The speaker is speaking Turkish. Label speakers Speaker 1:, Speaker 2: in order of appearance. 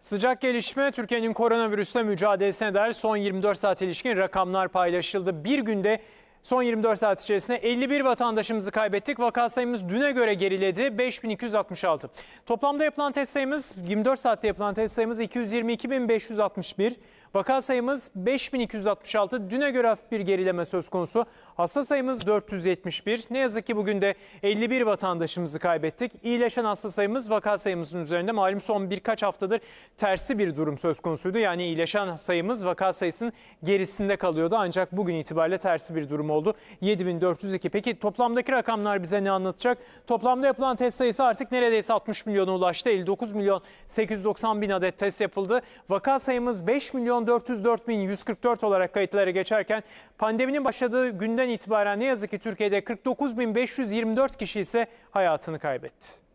Speaker 1: Sıcak gelişme Türkiye'nin koronavirüsle mücadelesine dair son 24 saat ilişkin rakamlar paylaşıldı. Bir günde son 24 saat içerisinde 51 vatandaşımızı kaybettik. Vaka sayımız düne göre geriledi 5266. Toplamda yapılan test sayımız 24 saatte yapılan test sayımız 222561. Vaka sayımız 5266. Düne göre hafif bir gerileme söz konusu. Hasta sayımız 471. Ne yazık ki bugün de 51 vatandaşımızı kaybettik. İyileşen hasta sayımız vaka sayımızın üzerinde. Malum son birkaç haftadır tersi bir durum söz konusuydu. Yani iyileşen sayımız vaka sayısının gerisinde kalıyordu. Ancak bugün itibariyle tersi bir durum oldu. 7402. Peki toplamdaki rakamlar bize ne anlatacak? Toplamda yapılan test sayısı artık neredeyse 60 milyona ulaştı. 59 milyon 890 bin adet test yapıldı. Vaka sayımız 5 milyon 404.144 olarak kayıtlara geçerken pandeminin başladığı günden itibaren ne yazık ki Türkiye'de 49.524 kişi ise hayatını kaybetti.